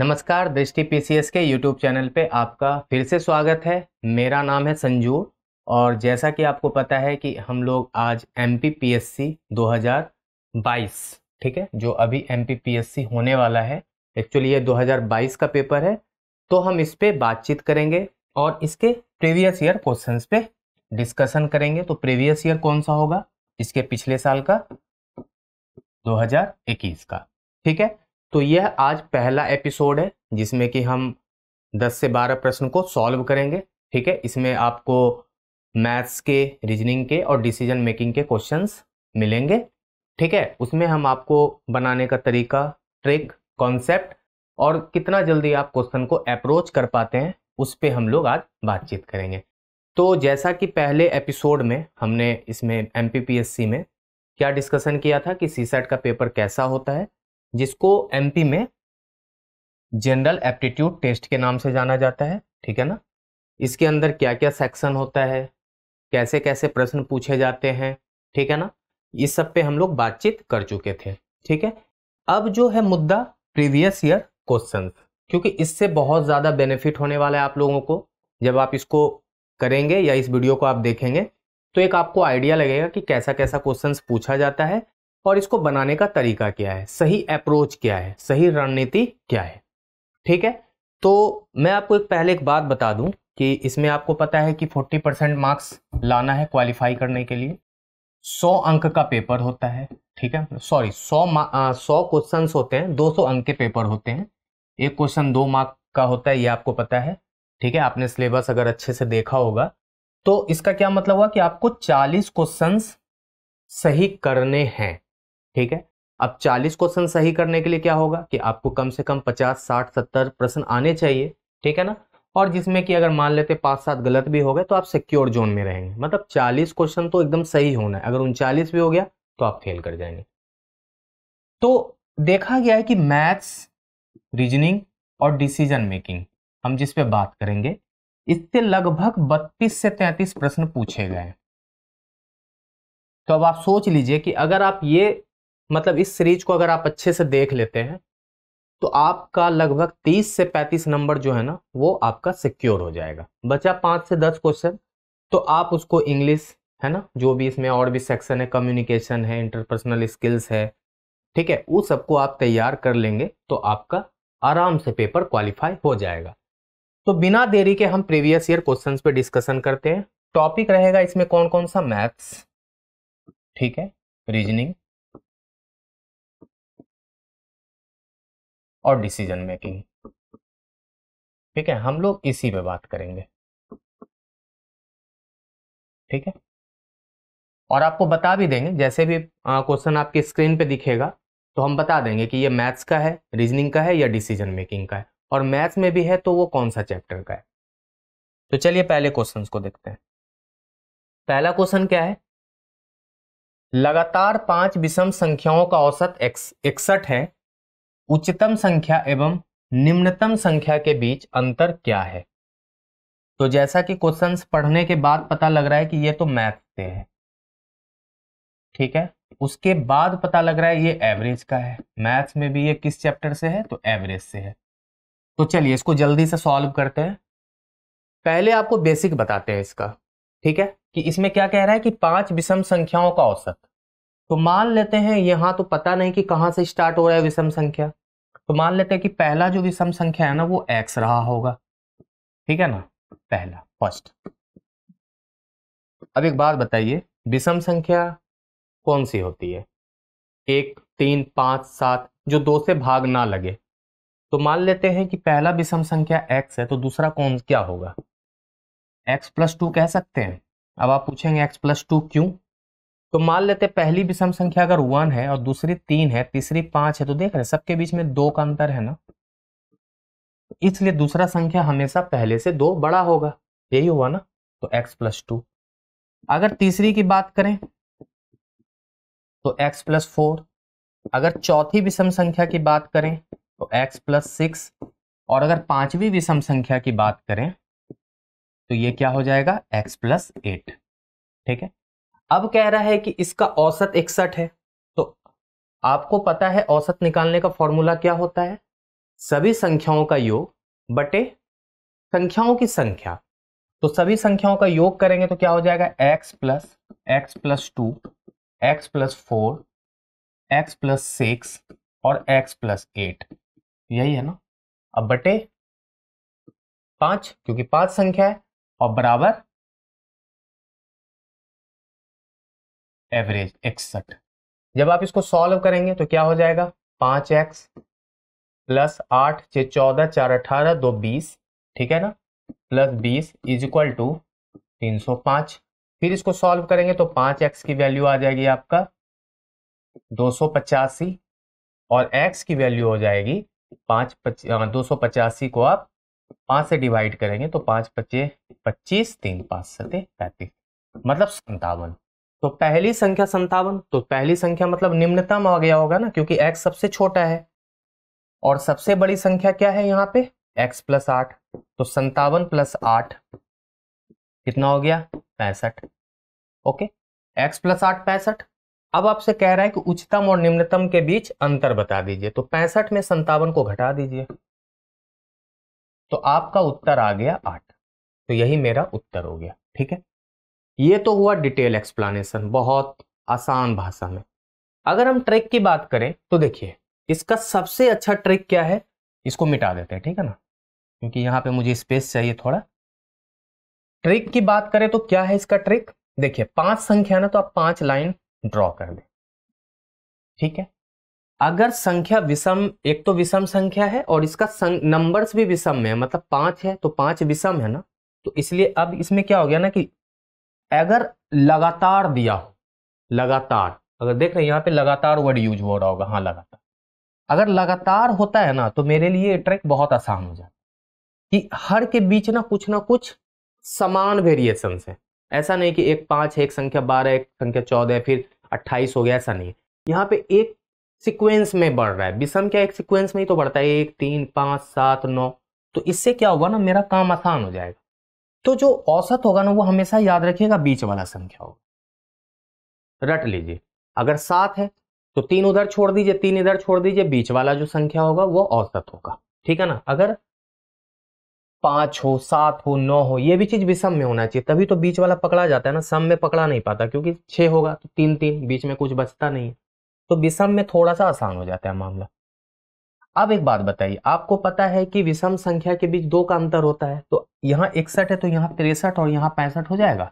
नमस्कार दृष्टि पीसीएस के यूट्यूब चैनल पे आपका फिर से स्वागत है मेरा नाम है संजू और जैसा कि आपको पता है कि हम लोग आज M P P S C दो हज़ार बाईस ठीक है जो अभी M P P S C होने वाला है एक्चुअली ये दो हज़ार बाईस का पेपर है तो हम इस पर बातचीत करेंगे और इसके प्रीवियस ईयर क्वेश्चन पे डिस्कशन करेंगे तो प्रीवियस ईयर कौन सा होगा इसके पिछले साल का 2021 का ठीक है तो यह आज पहला एपिसोड है जिसमें कि हम 10 से 12 प्रश्न को सॉल्व करेंगे ठीक है इसमें आपको मैथ्स के रीजनिंग के और डिसीजन मेकिंग के क्वेश्चंस मिलेंगे ठीक है उसमें हम आपको बनाने का तरीका ट्रिक कॉन्सेप्ट और कितना जल्दी आप क्वेश्चन को अप्रोच कर पाते हैं उस पर हम लोग आज बातचीत करेंगे तो जैसा कि पहले एपिसोड में हमने इसमें एम में क्या डिस्कशन किया था कि सी का पेपर कैसा होता है जिसको एमपी में जनरल एप्टीट्यूड टेस्ट के नाम से जाना जाता है ठीक है ना इसके अंदर क्या क्या सेक्शन होता है कैसे कैसे प्रश्न पूछे जाते हैं ठीक है ना इस सब पे हम लोग बातचीत कर चुके थे ठीक है अब जो है मुद्दा प्रीवियस ईयर क्वेश्चन क्योंकि इससे बहुत ज़्यादा बेनिफिट होने वाला है आप लोगों को जब आप इसको करेंगे या इस वीडियो को आप देखेंगे तो एक आपको आइडिया लगेगा कि कैसा कैसा क्वेश्चन पूछा जाता है और इसको बनाने का तरीका क्या है सही अप्रोच क्या है सही रणनीति क्या है ठीक है तो मैं आपको एक पहले एक बात बता दूं कि इसमें आपको पता है कि 40 परसेंट मार्क्स लाना है क्वालिफाई करने के लिए 100 अंक का पेपर होता है ठीक है सॉरी 100 सौ क्वेश्चन होते हैं 200 अंक के पेपर होते हैं एक क्वेश्चन दो मार्क का होता है ये आपको पता है ठीक है आपने सिलेबस अगर अच्छे से देखा होगा तो इसका क्या मतलब हुआ कि आपको चालीस क्वेश्चन सही करने हैं ठीक है अब 40 क्वेश्चन सही करने के लिए क्या होगा कि आपको कम से कम 50 60 70 प्रश्न आने चाहिए ठीक है ना और जिसमें कि अगर मान लेते पाँच सात गलत भी हो गए तो आप सिक्योर जोन में रहेंगे मतलब 40 क्वेश्चन तो एकदम सही होना है अगर उनचालीस भी हो गया तो आप फेल कर जाएंगे तो देखा गया है कि मैथ्स रीजनिंग और डिसीजन मेकिंग हम जिसपे बात करेंगे इससे लगभग बत्तीस से 33 प्रश्न पूछे गए तो अब आप सोच लीजिए कि अगर आप ये मतलब इस सीरीज को अगर आप अच्छे से देख लेते हैं तो आपका लगभग 30 से 35 नंबर जो है ना वो आपका सिक्योर हो जाएगा बचा पाँच से दस क्वेश्चन तो आप उसको इंग्लिश है ना जो भी इसमें और भी सेक्शन है कम्युनिकेशन है इंटरपर्सनल स्किल्स है ठीक है वो सबको आप तैयार कर लेंगे तो आपका आराम से पेपर क्वालिफाई हो जाएगा तो बिना देरी के हम प्रीवियस ईयर क्वेश्चंस पे डिस्कशन करते हैं टॉपिक रहेगा इसमें कौन कौन सा मैथ्स ठीक है रीजनिंग और डिसीजन मेकिंग ठीक है हम लोग इसी पे बात करेंगे ठीक है और आपको बता भी देंगे जैसे भी क्वेश्चन आपकी स्क्रीन पे दिखेगा तो हम बता देंगे कि ये मैथ्स का है रीजनिंग का है या डिसीजन मेकिंग का है और मैथ्स में भी है तो वो कौन सा चैप्टर का है तो चलिए पहले क्वेश्चन को देखते हैं पहला क्वेश्चन क्या है लगातार पांच विषम संख्याओं का औसत इकसठ है उच्चतम संख्या एवं निम्नतम संख्या के बीच अंतर क्या है तो जैसा कि क्वेश्चन पढ़ने के बाद पता लग रहा है कि ये तो मैथ से है ठीक है उसके बाद पता लग रहा है ये एवरेज का है मैथ्स में भी ये किस चैप्टर से है तो एवरेज से है तो चलिए इसको जल्दी से सॉल्व करते हैं पहले आपको बेसिक बताते हैं इसका ठीक है कि इसमें क्या कह रहा है कि पांच विषम संख्याओं का औसत तो मान लेते हैं यहाँ तो पता नहीं कि कहाँ से स्टार्ट हो रहा है विषम संख्या तो मान लेते हैं कि पहला जो विषम संख्या है ना वो एक्स रहा होगा ठीक है ना पहला फर्स्ट अब एक बात बताइए विषम संख्या कौन सी होती है एक तीन पाँच सात जो दो से भाग ना लगे तो मान लेते हैं कि पहला विषम संख्या x है तो दूसरा कौन क्या होगा x प्लस टू कह सकते हैं अब आप पूछेंगे x प्लस टू क्यों तो मान लेते पहली विषम संख्या अगर वन है और दूसरी तीन है तीसरी पांच है तो देख रहे सबके बीच में दो का अंतर है ना इसलिए दूसरा संख्या हमेशा पहले से दो बड़ा होगा यही हुआ ना तो x प्लस टू अगर तीसरी की बात करें तो x प्लस फोर अगर चौथी विषम संख्या की बात करें तो x प्लस सिक्स और अगर पांचवी विषम संख्या की बात करें तो ये क्या हो जाएगा x प्लस एट ठीक है अब कह रहा है कि इसका औसत इकसठ है तो आपको पता है औसत निकालने का फॉर्मूला क्या होता है सभी संख्याओं का योग बटे संख्याओं की संख्या तो सभी संख्याओं का योग करेंगे तो क्या हो जाएगा x plus x plus two x plus four x plus six और x प्लस एट यही है ना अब बटे पांच क्योंकि पांच संख्या है और बराबर एवरेज इकसठ जब आप इसको सॉल्व करेंगे तो क्या हो जाएगा पाँच एक्स प्लस आठ छ चौदह चार अठारह दो बीस ठीक है ना प्लस बीस इज इक्वल टू तीन सौ पांच फिर इसको सॉल्व करेंगे तो पांच एक्स की वैल्यू आ जाएगी आपका दो सौ पचासी और एक्स की वैल्यू हो जाएगी पांच दो सौ पचासी को आप पांच से डिवाइड करेंगे तो पांच पच्चीस पच्चीस तीन पाँच सत्य पैंतीस मतलब संतावन तो पहली संख्या संतावन तो पहली संख्या मतलब निम्नतम आ गया होगा ना क्योंकि x सबसे छोटा है और सबसे बड़ी संख्या क्या है यहाँ पे x प्लस आठ तो संतावन प्लस आठ कितना हो गया पैंसठ ओके x प्लस आठ पैंसठ अब आपसे कह रहा है कि उच्चतम और निम्नतम के बीच अंतर बता दीजिए तो पैंसठ में संतावन को घटा दीजिए तो आपका उत्तर आ गया आठ तो यही मेरा उत्तर हो गया ठीक है ये तो हुआ डिटेल एक्सप्लानेशन बहुत आसान भाषा में अगर हम ट्रिक की बात करें तो देखिए इसका सबसे अच्छा ट्रिक क्या है इसको मिटा देते हैं ठीक है ना क्योंकि यहाँ पे मुझे स्पेस चाहिए थोड़ा ट्रिक की बात करें तो क्या है इसका ट्रिक देखिए पांच संख्या ना तो आप पांच लाइन ड्रॉ कर दें ठीक है अगर संख्या विषम एक तो विषम संख्या है और इसका नंबर्स भी विषम है मतलब पांच है तो पांच विषम है ना तो इसलिए अब इसमें क्या हो गया ना कि अगर लगातार दिया हो लगातार अगर देख रहे हैं यहाँ पे लगातार वर्ड यूज हो रहा होगा हाँ लगातार अगर लगातार होता है ना तो मेरे लिए ट्रैक बहुत आसान हो जाता कि हर के बीच ना कुछ ना कुछ समान वेरिएशन है ऐसा नहीं कि एक पाँच एक संख्या बारह एक संख्या चौदह फिर अट्ठाईस हो गया ऐसा नहीं है यहाँ पे एक सिक्वेंस में बढ़ रहा है विषम क्या एक सिक्वेंस में ही तो बढ़ता है एक तीन पाँच सात नौ तो इससे क्या होगा ना मेरा काम आसान हो जाएगा तो जो औसत होगा ना वो हमेशा याद रखिएगा बीच वाला संख्या होगा रट लीजिए अगर सात है तो तीन उधर छोड़ दीजिए तीन इधर छोड़ दीजिए बीच वाला जो संख्या होगा वो औसत होगा ठीक है ना अगर पांच हो सात हो नौ हो ये भी चीज विषम में होना चाहिए तभी तो बीच वाला पकड़ा जाता है ना सम में पकड़ा नहीं पाता क्योंकि छह होगा तो तीन तीन बीच में कुछ बचता नहीं है तो विषम में थोड़ा सा आसान हो जाता है मामला अब एक बात बताइए आपको पता है कि विषम संख्या के बीच दो का अंतर होता है तो यहाँ इकसठ है तो यहाँ तिरसठ और यहाँ पैंसठ हो जाएगा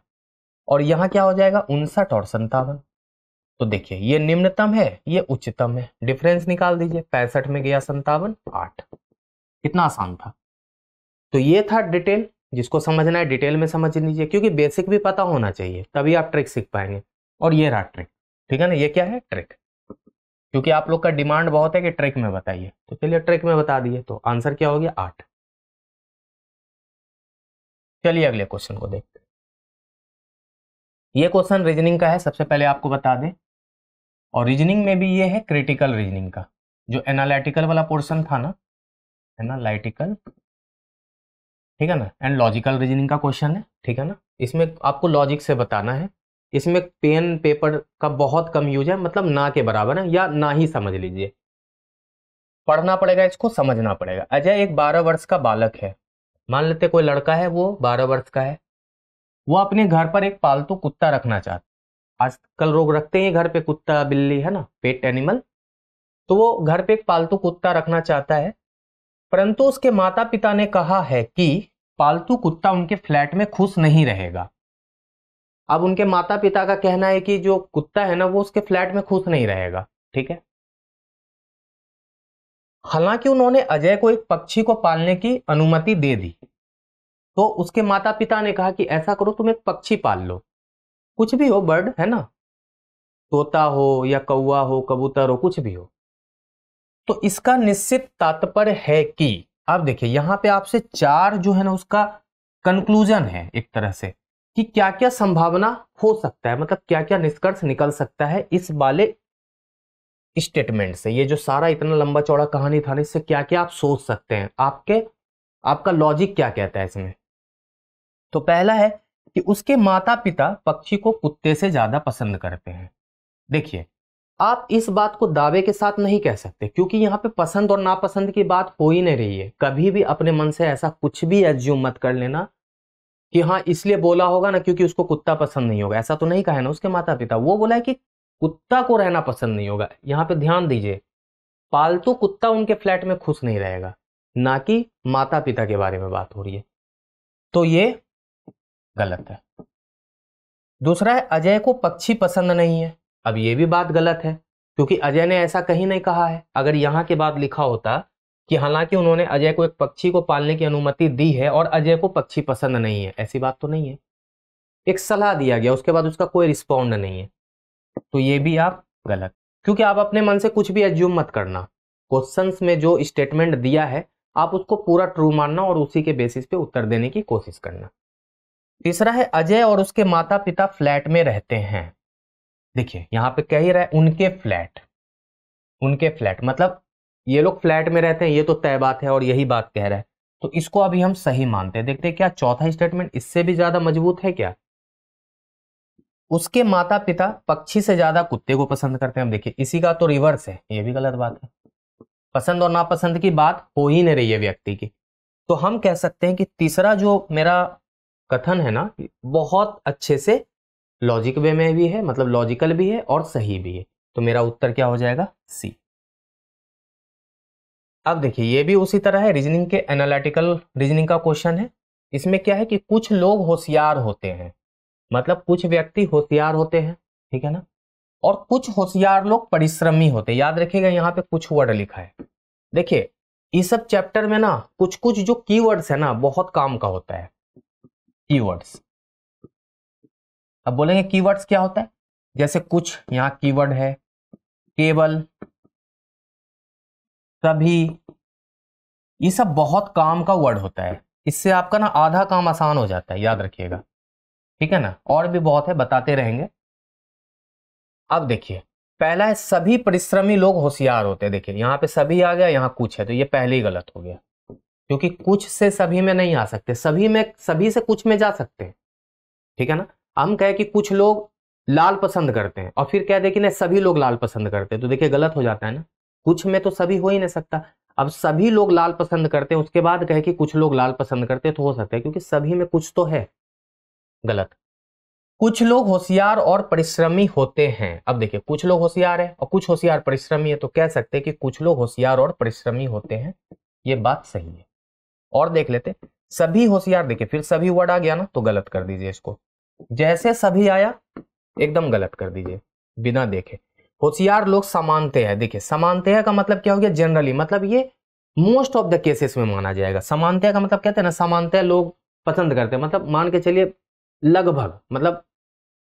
और यहाँ क्या हो जाएगा उनसठ और संतावन तो देखिए ये निम्नतम है ये उच्चतम है डिफरेंस निकाल दीजिए पैंसठ में गया संतावन आठ कितना आसान था तो ये था डिटेल जिसको समझना है डिटेल में समझ लीजिए क्योंकि बेसिक भी पता होना चाहिए तभी आप ट्रिक सीख पाएंगे और ये रहा ट्रिक ठीक है ना ये क्या है ट्रिक क्योंकि आप लोग का डिमांड बहुत है कि ट्रेक में बताइए तो चलिए ट्रेक में बता दिए तो आंसर क्या हो गया आठ चलिए अगले क्वेश्चन को देखते ये क्वेश्चन रीजनिंग का है सबसे पहले आपको बता दें और रीजनिंग में भी ये है क्रिटिकल रीजनिंग का जो एनालिटिकल वाला पोर्शन था ना एनालिटिकल ठीक है ना एंड लॉजिकल रीजनिंग का क्वेश्चन है ठीक है ना इसमें आपको लॉजिक से बताना है इसमें पेन पेपर का बहुत कम यूज है मतलब ना के बराबर है या ना ही समझ लीजिए पढ़ना पड़ेगा इसको समझना पड़ेगा अजय एक बारह वर्ष का बालक है मान लेते कोई लड़का है वो बारह वर्ष का है वो अपने घर पर एक पालतू कुत्ता रखना चाहता आजकल लोग रखते हैं घर पे कुत्ता बिल्ली है ना पेट एनिमल तो वो घर पे एक पालतू कुत्ता रखना चाहता है परंतु उसके माता पिता ने कहा है कि पालतू कुत्ता उनके फ्लैट में खुश नहीं रहेगा अब उनके माता पिता का कहना है कि जो कुत्ता है ना वो उसके फ्लैट में खुश नहीं रहेगा ठीक है हालांकि उन्होंने अजय को एक पक्षी को पालने की अनुमति दे दी तो उसके माता पिता ने कहा कि ऐसा करो तुम एक पक्षी पाल लो कुछ भी हो बर्ड है ना तोता हो या कौआ हो कबूतर हो कुछ भी हो तो इसका निश्चित तात्पर्य है कि आप देखिए यहां पे आपसे चार जो है ना उसका कंक्लूजन है एक तरह से कि क्या क्या संभावना हो सकता है मतलब क्या क्या निष्कर्ष निकल सकता है इस वाले स्टेटमेंट से ये जो सारा इतना लंबा चौड़ा कहानी था इससे क्या क्या आप सोच सकते हैं आपके आपका लॉजिक क्या कहता है इसमें तो पहला है कि उसके माता पिता पक्षी को कुत्ते से ज्यादा पसंद करते हैं देखिए आप इस बात को दावे के साथ नहीं कह सकते क्योंकि यहाँ पे पसंद और नापसंद की बात हो ही नहीं रही है कभी भी अपने मन से ऐसा कुछ भी एज्यूम मत कर लेना कि हाँ इसलिए बोला होगा ना क्योंकि उसको कुत्ता पसंद नहीं होगा ऐसा तो नहीं कहा है ना उसके माता पिता वो बोला है कि कुत्ता को रहना पसंद नहीं होगा यहाँ पे ध्यान दीजिए पालतू कुत्ता उनके फ्लैट में खुश नहीं रहेगा ना कि माता पिता के बारे में बात हो रही है तो ये गलत है दूसरा है अजय को पक्षी पसंद नहीं है अब ये भी बात गलत है क्योंकि अजय ने ऐसा कहीं नहीं कहा है अगर यहाँ के बाद लिखा होता कि हालांकि उन्होंने अजय को एक पक्षी को पालने की अनुमति दी है और अजय को पक्षी पसंद नहीं है ऐसी बात तो नहीं है एक सलाह दिया गया उसके बाद उसका कोई रिस्पॉन्ड नहीं है तो ये भी आप गलत क्योंकि आप अपने मन से कुछ भी एज्यूम मत करना क्वेश्चन में जो स्टेटमेंट दिया है आप उसको पूरा ट्रू मानना और उसी के बेसिस पे उत्तर देने की कोशिश करना तीसरा है अजय और उसके माता पिता फ्लैट में रहते हैं देखिए यहाँ पे कह ही रहा है उनके फ्लैट उनके फ्लैट मतलब ये लोग फ्लैट में रहते हैं ये तो तय बात है और यही बात कह रहा है तो इसको अभी हम सही मानते हैं देखते हैं क्या चौथा स्टेटमेंट इससे भी ज्यादा मजबूत है क्या उसके माता पिता पक्षी से ज्यादा कुत्ते को पसंद करते हैं हम देखिए इसी का तो रिवर्स है ये भी गलत बात है पसंद और नापसंद की बात हो ही नहीं रही है व्यक्ति की तो हम कह सकते हैं कि तीसरा जो मेरा कथन है ना बहुत अच्छे से लॉजिक वे में भी है मतलब लॉजिकल भी है और सही भी है तो मेरा उत्तर क्या हो जाएगा सी अब देखिए ये भी उसी तरह है रीजनिंग के एनालिटिकल रीजनिंग का क्वेश्चन है इसमें क्या है कि कुछ लोग होशियार होते हैं मतलब कुछ व्यक्ति होशियार होते हैं ठीक है ना और कुछ होशियार लोग परिश्रमी होते हैं याद रखिएगा यहाँ पे कुछ वर्ड लिखा है देखिए इस सब चैप्टर में ना कुछ कुछ जो कीवर्ड्स है ना बहुत काम का होता है कीवर्ड्स अब बोलेंगे कीवर्ड्स क्या होता है जैसे कुछ यहाँ कीवर्ड है केबल सभी ये सब बहुत काम का वर्ड होता है इससे आपका ना आधा काम आसान हो जाता है याद रखिएगा ठीक है ना और भी बहुत है बताते रहेंगे अब देखिए पहला है सभी परिश्रमी लोग होशियार होते हैं देखिए यहाँ पे सभी आ गया यहाँ कुछ है तो ये पहले ही गलत हो गया क्योंकि कुछ से सभी में नहीं आ सकते सभी में सभी से कुछ में जा सकते हैं ठीक है ना हम कहे कि कुछ लोग लाल पसंद करते हैं और फिर कह दे कि नहीं सभी लोग लाल पसंद करते हैं तो देखिए गलत हो जाता है ना कुछ में तो सभी हो ही नहीं सकता अब सभी लोग लाल पसंद करते हैं उसके बाद कहे कि कुछ लोग लाल पसंद करते तो हो सकता है क्योंकि सभी में कुछ तो है गलत कुछ लोग होशियार और परिश्रमी होते हैं अब देखिए कुछ लोग होशियार है और कुछ होशियार परिश्रमी है तो कह सकते हैं कि कुछ लोग होशियार और परिश्रमी होते हैं ये बात सही है और देख लेते सभी होशियार देखिए फिर सभी वर्ड आ गया ना तो गलत कर दीजिए इसको जैसे सभी आया एकदम गलत कर दीजिए बिना देखे होशियार लोग समानते हैं देखिए समानते है का मतलब क्या हो गया जनरली मतलब ये मोस्ट ऑफ द केसेस में माना जाएगा समानतया का मतलब कहते हैं ना समानतया लोग पसंद करते हैं मतलब मान के चलिए लगभग मतलब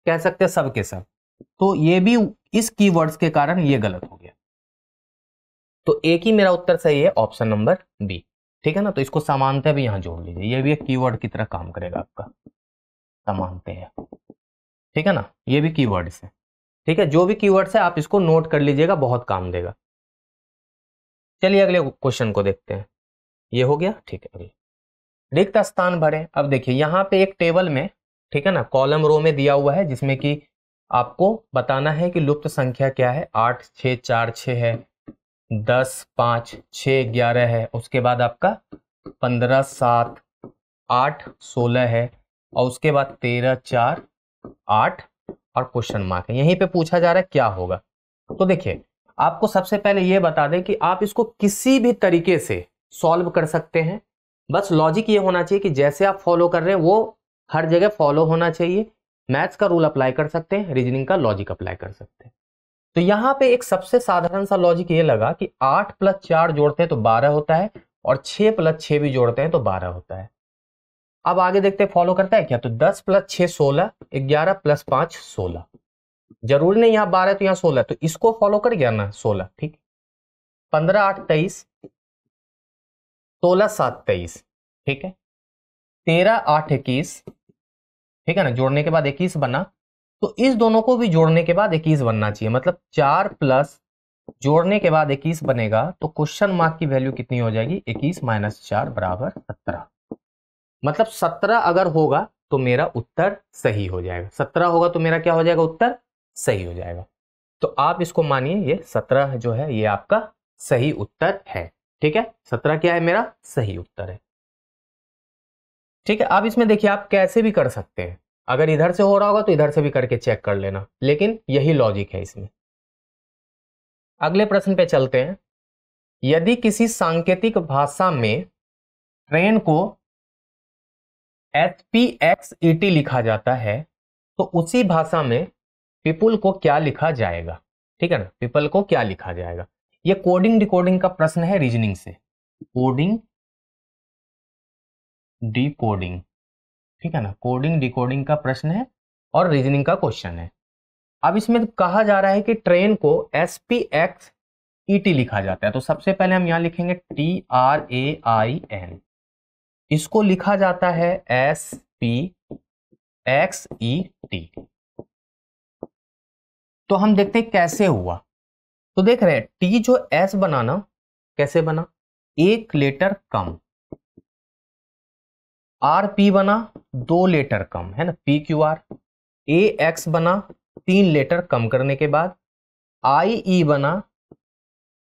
कह सकते हैं सबके सब तो ये भी इस कीवर्ड्स के कारण ये गलत हो गया तो एक ही मेरा उत्तर सही है ऑप्शन नंबर बी ठीक है ना तो इसको समानता भी यहां जोड़ लीजिए ये भी एक कीवर्ड की तरह काम करेगा आपका समानता ठीक है ना ये भी कीवर्ड्स है ठीक है जो भी कीवर्ड्स है आप इसको नोट कर लीजिएगा बहुत काम देगा चलिए अगले क्वेश्चन को देखते हैं ये हो गया ठीक है अगले रिक्त स्थान भरे अब देखिए यहाँ पे एक टेबल में ठीक है ना कॉलम रो में दिया हुआ है जिसमें कि आपको बताना है कि लुप्त संख्या क्या है आठ छ चार छ है दस पाँच छ ग्यारह है उसके बाद आपका पंद्रह सात आठ सोलह है और उसके बाद तेरह चार आठ और क्वेश्चन मार्क है यहीं पे पूछा जा रहा है क्या होगा तो देखिए आपको सबसे पहले ये बता दें कि आप इसको किसी भी तरीके से सॉल्व कर सकते हैं बस लॉजिक ये होना चाहिए कि जैसे आप फॉलो कर रहे हैं वो हर जगह फॉलो होना चाहिए मैथ्स का रूल अप्लाई कर सकते हैं रीजनिंग का लॉजिक अप्लाई कर सकते हैं तो यहाँ पे एक सबसे साधारण सा लॉजिक ये लगा कि आठ प्लस चार जोड़ते हैं तो बारह होता है और छः प्लस छः भी जोड़ते हैं तो बारह होता है अब आगे देखते हैं फॉलो करता है क्या तो दस प्लस छह सोलह ग्यारह प्लस पांच सोलह जरूरी नहीं यहाँ बारह तो यहाँ सोलह तो इसको फॉलो कर गया ना सोलह ठीक पंद्रह आठ तेईस सोलह सात तेईस ठीक है तेरह आठ इक्कीस ठीक है ना जोड़ने के बाद इक्कीस बना तो इस दोनों को भी जोड़ने के बाद इक्कीस बनना चाहिए मतलब चार प्लस जोड़ने के बाद इक्कीस बनेगा तो क्वेश्चन मार्क की वैल्यू कितनी हो जाएगी इक्कीस माइनस चार बराबर सत्रह मतलब सत्रह अगर होगा तो मेरा उत्तर सही हो जाएगा सत्रह होगा तो मेरा क्या हो जाएगा उत्तर सही हो जाएगा तो आप इसको मानिए ये सत्रह जो है ये आपका सही उत्तर है ठीक है सत्रह क्या है मेरा सही उत्तर है ठीक है अब इसमें देखिए आप कैसे भी कर सकते हैं अगर इधर से हो रहा होगा तो इधर से भी करके चेक कर लेना लेकिन यही लॉजिक है इसमें अगले प्रश्न पे चलते हैं यदि किसी सांकेतिक भाषा में ट्रेन को H P X E T लिखा जाता है तो उसी भाषा में पीपुल को क्या लिखा जाएगा ठीक है ना पीपल को क्या लिखा जाएगा ये कोडिंग डिकोडिंग का प्रश्न है रीजनिंग से कोडिंग डिकोडिंग ठीक है ना कोडिंग डिकोडिंग का प्रश्न है और रीजनिंग का क्वेश्चन है अब इसमें तो कहा जा रहा है कि ट्रेन को S P X E T लिखा जाता है तो सबसे पहले हम यहां लिखेंगे T R A I N इसको लिखा जाता है S P X E T तो हम देखते हैं कैसे हुआ तो देख रहे हैं टी जो एस बना ना कैसे बना एक लेटर कम आर पी बना दो लेटर कम है ना P Q R A X बना तीन लेटर कम करने के बाद आई ई बना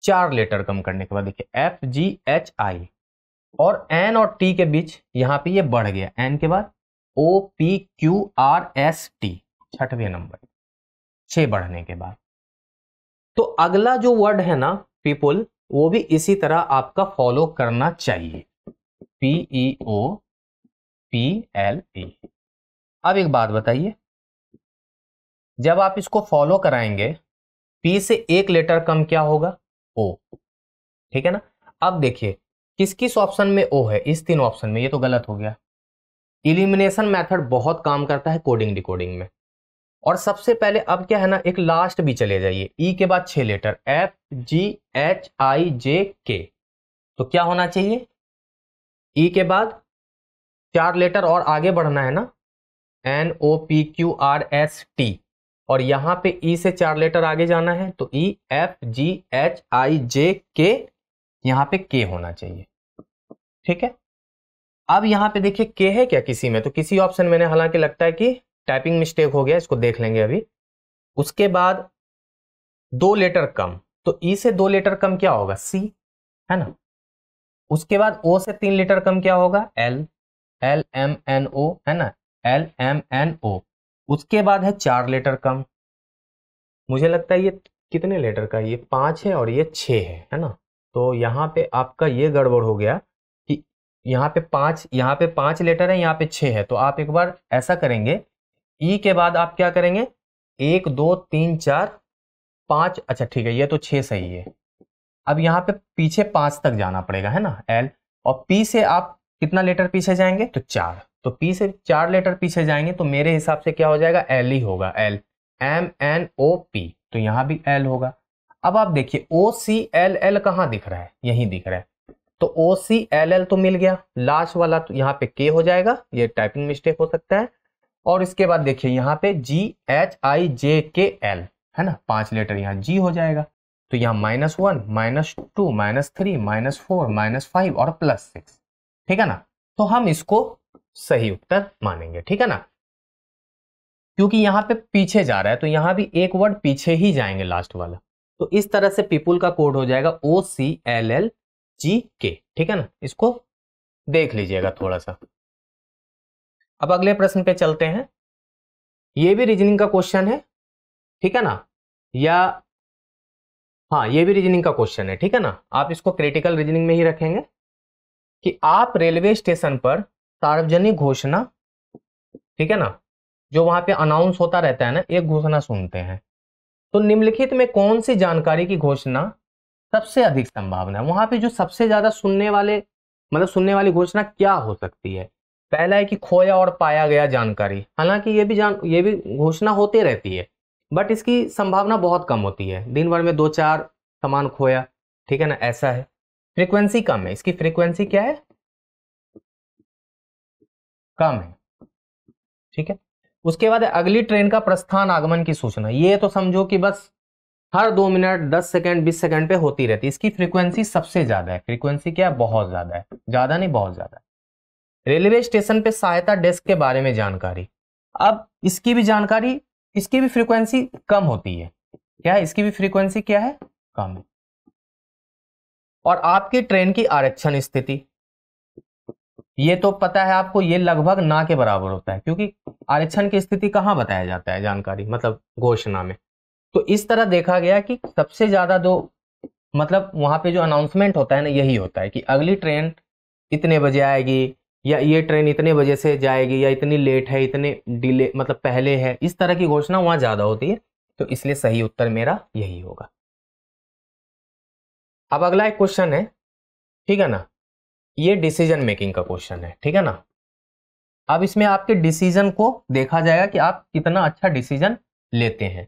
चार लेटर कम करने के बाद देखिए एफ जी एच आई और एन और टी के बीच यहाँ पे ये बढ़ गया एन के बाद O P Q R S T छठवें नंबर छ बढ़ने के बाद तो अगला जो वर्ड है ना पीपुल वो भी इसी तरह आपका फॉलो करना चाहिए P E O P L E अब एक बात बताइए जब आप इसको फॉलो कराएंगे पी से एक लेटर कम क्या होगा ओ ठीक है ना अब देखिए किस किस ऑप्शन में ओ है इस तीन ऑप्शन में ये तो गलत हो गया इलिमिनेशन मेथड बहुत काम करता है कोडिंग डिकोडिंग में और सबसे पहले अब क्या है ना एक लास्ट भी चले जाइए ई e के बाद छह letter F G H I J K तो क्या होना चाहिए ई e के बाद चार लेटर और आगे बढ़ना है ना N O P Q R S T और यहां पे ई e से चार लेटर आगे जाना है तो E F G H I J के यहाँ पे के होना चाहिए ठीक है अब यहां पे देखिए के है क्या किसी में तो किसी ऑप्शन में हालांकि लगता है कि टाइपिंग मिस्टेक हो गया इसको देख लेंगे अभी उसके बाद दो लेटर कम तो ई e से दो लेटर कम क्या होगा सी है ना उसके बाद ओ से तीन लेटर कम क्या होगा L L M N O है ना एल एम एन ओ उसके बाद है चार लेटर कम मुझे लगता है ये कितने लेटर का ये पांच है और ये छः है है ना तो यहाँ पे आपका ये गड़बड़ हो गया यहाँ पे पांच यहाँ पे पांच लेटर है यहाँ पे छह है तो आप एक बार ऐसा करेंगे ई के बाद आप क्या करेंगे एक दो तीन चार पांच अच्छा ठीक है ये तो छह सही है अब यहाँ पे पीछे पांच तक जाना पड़ेगा है ना एल और पी से आप कितना लेटर पीछे जाएंगे तो चार तो पी से चार लेटर पीछे जाएंगे तो मेरे हिसाब से क्या हो जाएगा एल ही होगा L M N O P तो यहाँ भी एल होगा अब आप देखिए ओ सी एल एल कहाँ दिख रहा है यहीं दिख रहा है तो ओ सी एल एल तो मिल गया लास्ट वाला तो यहाँ पे के हो जाएगा ये टाइपिंग मिस्टेक हो सकता है और इसके बाद देखिए यहाँ पे जी एच आई जे के एल है ना पांच लेटर यहाँ जी हो जाएगा तो यहाँ minus one minus two minus three minus four minus five और प्लस सिक्स ठीक है ना तो हम इसको सही उत्तर मानेंगे ठीक है ना क्योंकि यहाँ पे पीछे जा रहा है तो यहाँ भी एक वर्ड पीछे ही जाएंगे लास्ट वाला तो इस तरह से पीपुल का कोड हो जाएगा ओ सी एल एल जी के ठीक है ना इसको देख लीजिएगा थोड़ा सा अब अगले प्रश्न पे चलते हैं ये भी रीजनिंग का क्वेश्चन है ठीक है ना या हाँ ये भी रीजनिंग का क्वेश्चन है ठीक है ना आप इसको क्रिटिकल रीजनिंग में ही रखेंगे कि आप रेलवे स्टेशन पर सार्वजनिक घोषणा ठीक है ना जो वहां पे अनाउंस होता रहता है ना एक घोषणा सुनते हैं तो निम्नलिखित में कौन सी जानकारी की घोषणा सबसे अधिक संभावना है वहां पे जो सबसे ज्यादा सुनने वाले मतलब सुनने वाली घोषणा क्या हो सकती है पहला है कि खोया और पाया गया जानकारी हालांकि ये भी जान ये भी घोषणा होती रहती है बट इसकी संभावना बहुत कम होती है दिन भर में दो चार सामान खोया ठीक है ना ऐसा है फ्रीक्वेंसी कम है इसकी फ्रीक्वेंसी क्या है कम है ठीक है उसके बाद अगली ट्रेन का प्रस्थान आगमन की सूचना ये तो समझो कि बस हर दो मिनट दस सेकेंड बीस सेकेंड पे होती रहती है इसकी फ्रीक्वेंसी सबसे ज्यादा है फ्रीक्वेंसी क्या बहुत ज्यादा है ज्यादा नहीं बहुत ज्यादा रेलवे स्टेशन पे सहायता डेस्क के बारे में जानकारी अब इसकी भी जानकारी इसकी भी फ्रीक्वेंसी कम होती है क्या है इसकी भी फ्रीक्वेंसी क्या है कम है और आपकी ट्रेन की आरक्षण स्थिति ये तो पता है आपको ये लगभग ना के बराबर होता है क्योंकि आरक्षण की स्थिति कहाँ बताया जाता है जानकारी मतलब घोषणा में तो इस तरह देखा गया कि सबसे ज्यादा दो मतलब वहां पे जो अनाउंसमेंट होता है ना यही होता है कि अगली ट्रेन इतने बजे आएगी या ये ट्रेन इतने बजे से जाएगी या इतनी लेट है इतने डिले मतलब पहले है इस तरह की घोषणा वहां ज़्यादा होती है तो इसलिए सही उत्तर मेरा यही होगा अब अगला एक क्वेश्चन है ठीक है ना ये डिसीजन मेकिंग का क्वेश्चन है ठीक है ना अब इसमें आपके डिसीजन को देखा जाएगा कि आप कितना अच्छा डिसीजन लेते हैं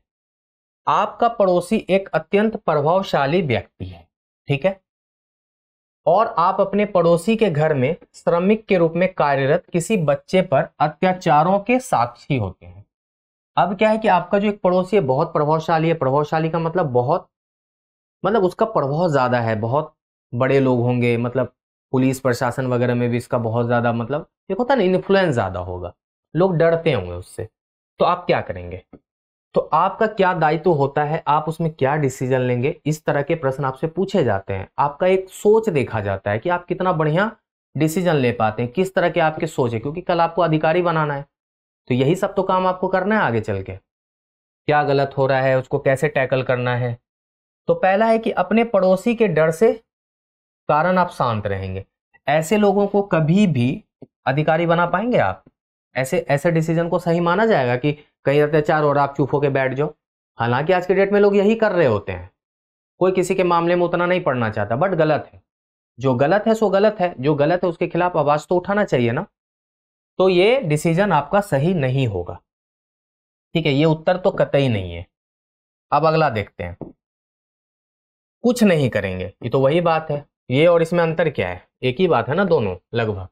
आपका पड़ोसी एक अत्यंत प्रभावशाली व्यक्ति है ठीक है और आप अपने पड़ोसी के घर में श्रमिक के रूप में कार्यरत किसी बच्चे पर अत्याचारों के साक्षी होते हैं अब क्या है कि आपका जो एक पड़ोसी है बहुत प्रभावशाली है प्रभावशाली का मतलब बहुत मतलब उसका प्रभाव ज़्यादा है बहुत बड़े लोग होंगे मतलब पुलिस प्रशासन वगैरह में भी इसका बहुत ज़्यादा मतलब एक होता ना इन्फ्लुएंस ज़्यादा होगा लोग डरते होंगे उससे तो आप क्या करेंगे तो आपका क्या दायित्व होता है आप उसमें क्या डिसीजन लेंगे इस तरह के प्रश्न आपसे पूछे जाते हैं आपका एक सोच देखा जाता है कि आप कितना बढ़िया डिसीजन ले पाते हैं किस तरह के आपके सोच है क्योंकि कल आपको अधिकारी बनाना है तो यही सब तो काम आपको करना है आगे चल के क्या गलत हो रहा है उसको कैसे टैकल करना है तो पहला है कि अपने पड़ोसी के डर से कारण आप शांत रहेंगे ऐसे लोगों को कभी भी अधिकारी बना पाएंगे आप ऐसे ऐसे डिसीजन को सही माना जाएगा कि कहीं अत्याचार चार और आप चुप होकर बैठ जाओ हालांकि आज के डेट में लोग यही कर रहे होते हैं कोई किसी के मामले में उतना नहीं पढ़ना चाहता बट गलत है जो गलत है सो गलत है जो गलत है उसके खिलाफ आवाज़ तो उठाना चाहिए ना तो ये डिसीजन आपका सही नहीं होगा ठीक है ये उत्तर तो कतई नहीं है अब अगला देखते हैं कुछ नहीं करेंगे ये तो वही बात है ये और इसमें अंतर क्या है एक ही बात है ना दोनों लगभग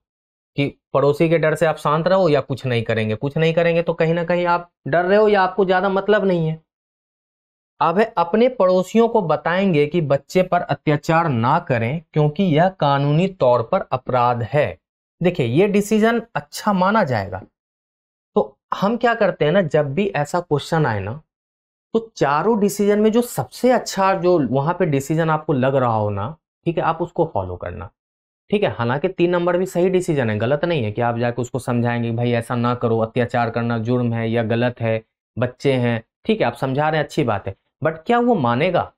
कि पड़ोसी के डर से आप शांत रहो या कुछ नहीं करेंगे कुछ नहीं करेंगे तो कहीं ना कहीं आप डर रहे हो या आपको ज़्यादा मतलब नहीं है अब अपने पड़ोसियों को बताएंगे कि बच्चे पर अत्याचार ना करें क्योंकि यह कानूनी तौर पर अपराध है देखिए ये डिसीजन अच्छा माना जाएगा तो हम क्या करते हैं ना जब भी ऐसा क्वेश्चन आए ना तो चारों डिसीजन में जो सबसे अच्छा जो वहां पे डिसीजन आपको लग रहा हो ना ठीक है आप उसको फॉलो करना ठीक है हालांकि तीन नंबर भी सही डिसीजन है गलत नहीं है कि आप जाकर उसको समझाएंगे भाई ऐसा ना करो अत्याचार करना जुर्म है या गलत है बच्चे हैं ठीक है आप समझा रहे हैं अच्छी बात है बट क्या वो मानेगा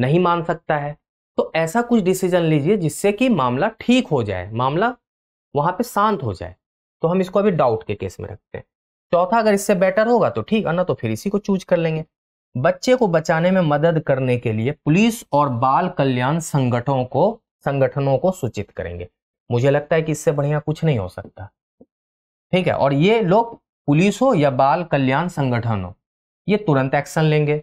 नहीं मान सकता है तो ऐसा कुछ डिसीजन लीजिए जिससे कि मामला ठीक हो जाए मामला वहां पे शांत हो जाए तो हम इसको अभी डाउट के केस में रखते हैं चौथा अगर इससे बेटर होगा तो ठीक है ना तो फिर इसी को चूज कर लेंगे बच्चे को बचाने में मदद करने के लिए पुलिस और बाल कल्याण संगठनों को संगठनों को सूचित करेंगे मुझे लगता है कि इससे बढ़िया कुछ नहीं हो सकता ठीक है और ये लोग पुलिस हो या बाल कल्याण संगठन हो ये तुरंत एक्शन लेंगे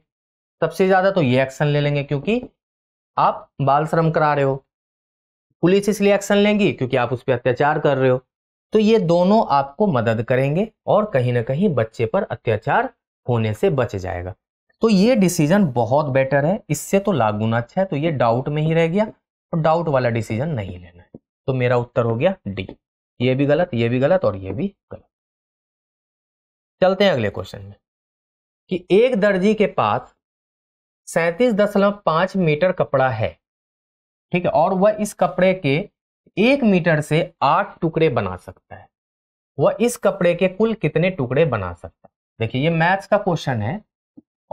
सबसे ज्यादा तो ये एक्शन ले लेंगे क्योंकि आप बाल श्रम करा रहे हो पुलिस इसलिए एक्शन लेंगी क्योंकि आप उस पर अत्याचार कर रहे हो तो ये दोनों आपको मदद करेंगे और कहीं ना कहीं बच्चे पर अत्याचार होने से बच जाएगा तो ये डिसीजन बहुत बेटर है इससे तो लागू ना अच्छा है तो ये डाउट में ही रह गया डाउट तो वाला डिसीजन नहीं लेना है तो मेरा उत्तर हो गया डी ये भी गलत ये भी गलत और ये भी गलत चलते हैं अगले क्वेश्चन में कि एक दर्जी के पास सैंतीस दशमलव पांच मीटर कपड़ा है ठीक है और वह इस कपड़े के एक मीटर से आठ टुकड़े बना सकता है वह इस कपड़े के कुल कितने टुकड़े बना सकता है देखिए ये मैथ्स का क्वेश्चन है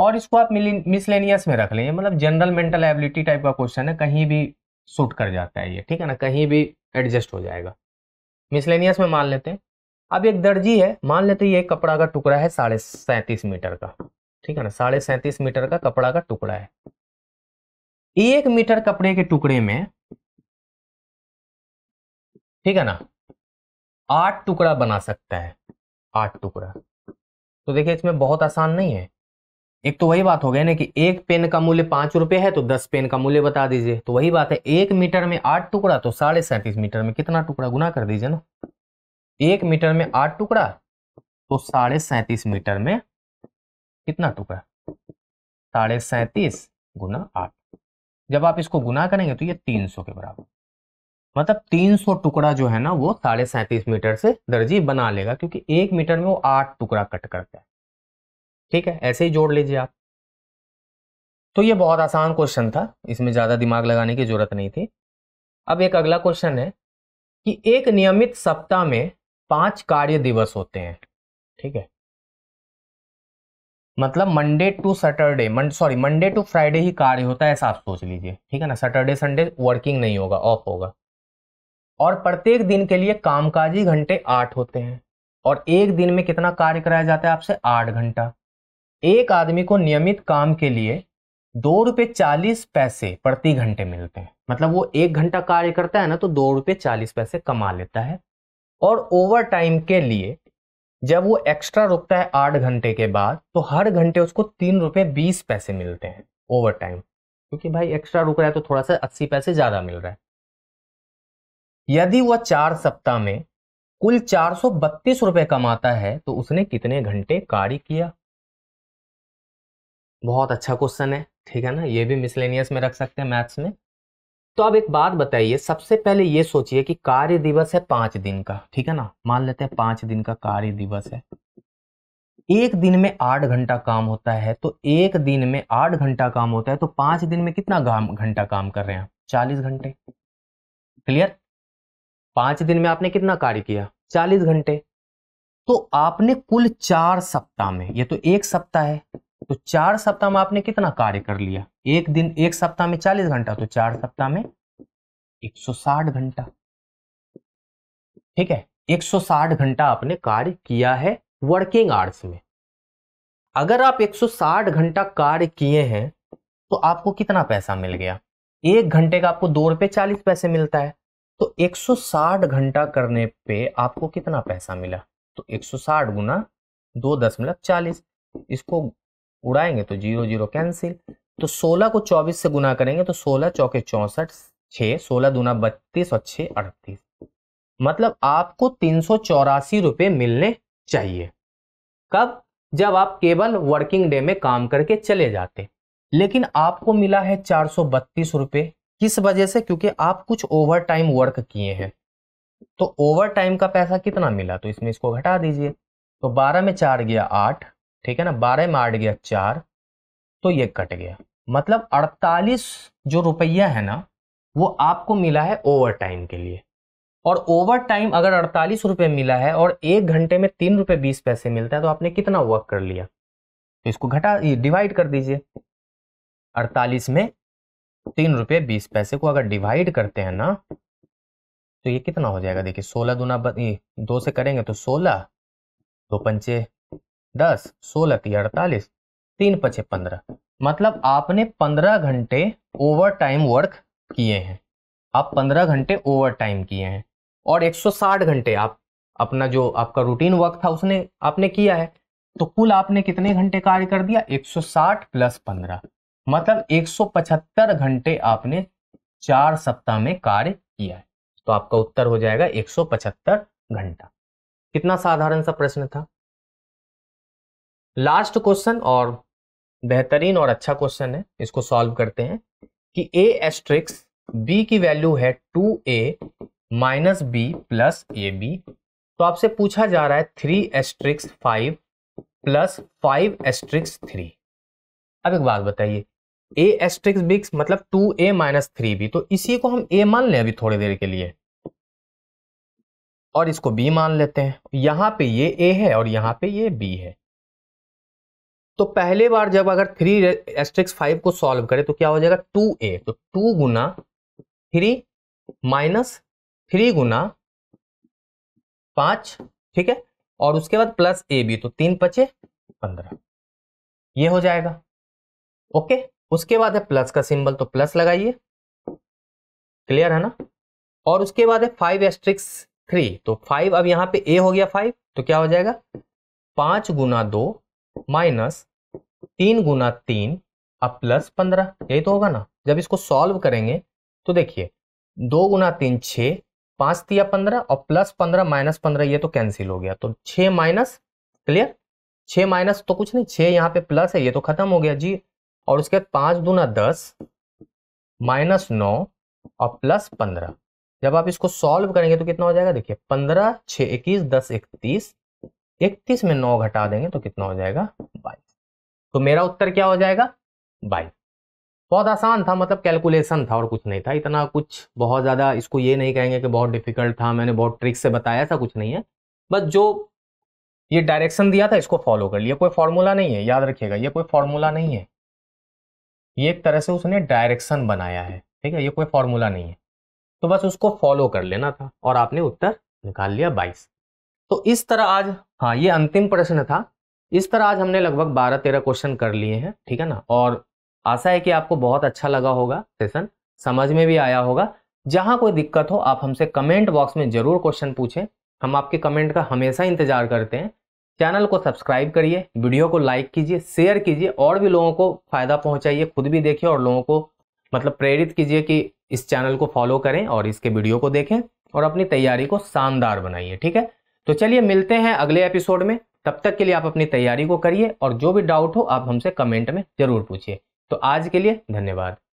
और इसको आप मिसलेनियस में रख लेंगे मतलब जनरल मेंटल एबिलिटी टाइप का क्वेश्चन है कहीं भी सूट कर जाता है ये ठीक है ना कहीं भी एडजस्ट हो जाएगा मिसलेनियस में मान लेते हैं अब एक दर्जी है मान लेते हैं ये कपड़ा का टुकड़ा है साढ़े सैंतीस मीटर का ठीक है ना साढ़े सैंतीस मीटर का कपड़ा का टुकड़ा है एक मीटर कपड़े के टुकड़े में ठीक है ना आठ टुकड़ा बना सकता है आठ टुकड़ा तो देखिए इसमें बहुत आसान नहीं है एक तो वही बात हो गई ना कि एक पेन का मूल्य पांच रुपए है तो दस पेन का मूल्य बता दीजिए तो वही बात है एक मीटर में आठ टुकड़ा तो साढ़े सैंतीस मीटर में कितना टुकड़ा गुना कर दीजिए ना एक मीटर में आठ टुकड़ा तो साढ़े सैंतीस मीटर में कितना टुकड़ा साढ़े सैंतीस गुना आठ जब आप इसको गुना करेंगे तो ये तीन सौ के बराबर मतलब 300 टुकड़ा जो है ना वो साढ़े सैंतीस मीटर से दर्जी बना लेगा क्योंकि एक मीटर में वो आठ टुकड़ा कट करता है ठीक है ऐसे ही जोड़ लीजिए आप तो ये बहुत आसान क्वेश्चन था इसमें ज़्यादा दिमाग लगाने की जरूरत नहीं थी अब एक अगला क्वेश्चन है कि एक नियमित सप्ताह में पांच कार्य दिवस होते हैं ठीक है मतलब Monday to Saturday sorry Monday to Friday ही कार्य होता है ऐसा आप सोच लीजिए ठीक है ना सैटरडे संडे वर्किंग नहीं होगा ऑफ होगा और प्रत्येक दिन के लिए कामकाजी घंटे आठ होते हैं और एक दिन में कितना कार्य कराया जाता है आपसे आठ घंटा एक आदमी को नियमित काम के लिए दो रुपये चालीस पैसे प्रति घंटे मिलते हैं मतलब वो एक घंटा कार्य करता है ना तो दो रुपये चालीस पैसे कमा लेता है और ओवर टाइम के लिए जब वो एक्स्ट्रा रुकता है आठ घंटे के बाद तो हर घंटे उसको तीन रुपये बीस पैसे मिलते हैं ओवर टाइम क्योंकि भाई एक्स्ट्रा रुक रहा है तो थोड़ा सा अस्सी पैसे ज़्यादा मिल रहा है यदि वह चार सप्ताह में कुल चार सौ बत्तीस रुपये कमाता है तो उसने कितने घंटे कार्य किया बहुत अच्छा क्वेश्चन है ठीक है ना ये भी मिसलेनियस में रख सकते हैं मैथ्स में तो अब एक बात बताइए सबसे पहले ये सोचिए कि कार्य दिवस है पांच दिन का ठीक है ना मान लेते हैं पांच दिन का कार्य दिवस है एक दिन में आठ घंटा काम होता है तो एक दिन में आठ घंटा काम होता है तो पांच दिन में कितना घंटा काम कर रहे हैं चालीस घंटे क्लियर पांच दिन में आपने कितना कार्य किया चालीस घंटे तो आपने कुल चार सप्ताह में ये तो एक सप्ताह है तो चार सप्ताह में आपने कितना कार्य कर लिया एक दिन एक सप्ताह में चालीस घंटा तो चार सप्ताह में एक सौ साठ घंटा ठीक है एक सौ साठ घंटा आपने कार्य किया है वर्किंग आवर्स में अगर आप 160 घंटा कार्य किए हैं तो आपको कितना पैसा मिल गया एक घंटे का आपको दो रुपये चालीस पैसे मिलता है तो 160 घंटा करने पे आपको कितना पैसा मिला तो 160 गुना दो दशमलव चालीस इसको उड़ाएंगे तो जीरो जीरो कैंसिल तो सोलह को चौबीस से गुना करेंगे तो सोलह चौके चौंसठ छः सोलह दूना बत्तीस और छः अड़तीस मतलब आपको तीन सौ चौरासी रुपये मिलने चाहिए कब जब आप केवल वर्किंग डे में काम करके चले जाते लेकिन आपको मिला है चार सौ बत्तीस रुपये किस वजह से क्योंकि आप कुछ ओवर टाइम वर्क किए हैं तो ओवर टाइम का पैसा कितना मिला तो इसमें इसको घटा दीजिए तो बारह में चार गया आठ ठीक है ना बारह में आठ गया चार तो ये कट गया मतलब अड़तालीस जो रुपया है ना वो आपको मिला है ओवर टाइम के लिए और ओवर टाइम अगर अड़तालीस रुपये मिला है और एक घंटे में तीन रुपये बीस पैसे मिलता है तो आपने कितना वर्क कर लिया तो इसको घटा डिवाइड कर दीजिए अड़तालीस में तीन रुपये बीस पैसे को अगर डिवाइड करते हैं ना तो ये कितना हो जाएगा देखिए सोलह दुना दो से करेंगे तो सोलह दो पंचे दस सोलह की अड़तालीस तीन पचे पंद्रह मतलब आपने पंद्रह घंटे ओवर टाइम वर्क किए हैं आप पंद्रह घंटे ओवर टाइम किए हैं और एक सौ साठ घंटे आप अपना जो आपका रूटीन वर्क था उसने आपने किया है तो कुल आपने कितने घंटे कार्य कर दिया एक सौ साठ प्लस पंद्रह मतलब एक सौ पचहत्तर घंटे आपने चार सप्ताह में कार्य किया है तो आपका उत्तर हो जाएगा एक सौ पचहत्तर घंटा कितना साधारण सा प्रश्न था लास्ट क्वेश्चन और बेहतरीन और अच्छा क्वेश्चन है इसको सॉल्व करते हैं कि ए एस्ट्रिक्स बी की वैल्यू है two A minus B plus A B तो आपसे पूछा जा रहा है three asterisk five plus five asterisk three अब एक बात बताइए ए एस्ट्रिक्स बी मतलब two A minus three B तो इसी को हम ए मान लें अभी थोड़ी देर के लिए और इसको बी मान लेते हैं यहां पे ये ए है और यहाँ पे ये बी है तो पहले बार जब अगर थ्री एस्ट्रिक्स फाइव को सॉल्व करें तो क्या हो जाएगा टू ए तो टू गुना थ्री माइनस थ्री गुना पांच ठीक है और उसके बाद प्लस ए बी तो तीन पचे पंद्रह ये हो जाएगा ओके उसके बाद है प्लस का सिंबल तो प्लस लगाइए क्लियर है ना और उसके बाद है फाइव एस्ट्रिक्स थ्री तो फाइव अब यहां पे ए हो गया फाइव तो क्या हो जाएगा पांच गुना दो माइनस तीन गुना तीन अब प्लस पंद्रह यही तो होगा ना जब इसको सॉल्व करेंगे तो देखिए दो गुना तीन छः पाँच तिया पंद्रह और प्लस पंद्रह माइनस पंद्रह ये तो कैंसिल हो गया तो छः माइनस क्लियर छः माइनस तो कुछ नहीं छः यहाँ पे प्लस है ये तो खत्म हो गया जी और उसके बाद पाँच दूना दस माइनस नौ और प्लस पंद्रह जब आप इसको सॉल्व करेंगे तो कितना हो जाएगा देखिए पंद्रह छः इक्कीस दस इकतीस इकतीस में नौ घटा देंगे तो कितना हो जाएगा बाईस तो मेरा उत्तर क्या हो जाएगा बाईस बहुत आसान था मतलब कैलकुलेशन था और कुछ नहीं था इतना कुछ बहुत ज़्यादा इसको ये नहीं कहेंगे कि बहुत डिफिकल्ट था मैंने बहुत ट्रिक से बताया था कुछ नहीं है बस जो ये डायरेक्शन दिया था इसको फॉलो कर लिया कोई फॉर्मूला नहीं है याद रखिएगा ये कोई फॉर्मूला नहीं है ये एक तरह से उसने डायरेक्शन बनाया है ठीक है ये कोई फॉर्मूला नहीं है तो बस उसको फॉलो कर लेना था और आपने उत्तर निकाल लिया बाईस तो इस तरह आज हाँ ये अंतिम प्रश्न था इस तरह आज हमने लगभग बारह तेरह क्वेश्चन कर लिए हैं ठीक है ना और आशा है कि आपको बहुत अच्छा लगा होगा सेशन समझ में भी आया होगा जहाँ कोई दिक्कत हो आप हमसे कमेंट बॉक्स में जरूर क्वेश्चन पूछें हम आपके कमेंट का हमेशा इंतजार करते हैं चैनल को सब्सक्राइब करिए वीडियो को लाइक कीजिए शेयर कीजिए और भी लोगों को फ़ायदा पहुँचाइए खुद भी देखिए और लोगों को मतलब प्रेरित कीजिए कि इस चैनल को फॉलो करें और इसके वीडियो को देखें और अपनी तैयारी को शानदार बनाइए ठीक है तो चलिए मिलते हैं अगले एपिसोड में तब तक के लिए आप अपनी तैयारी को करिए और जो भी डाउट हो आप हमसे कमेंट में ज़रूर पूछिए तो आज के लिए धन्यवाद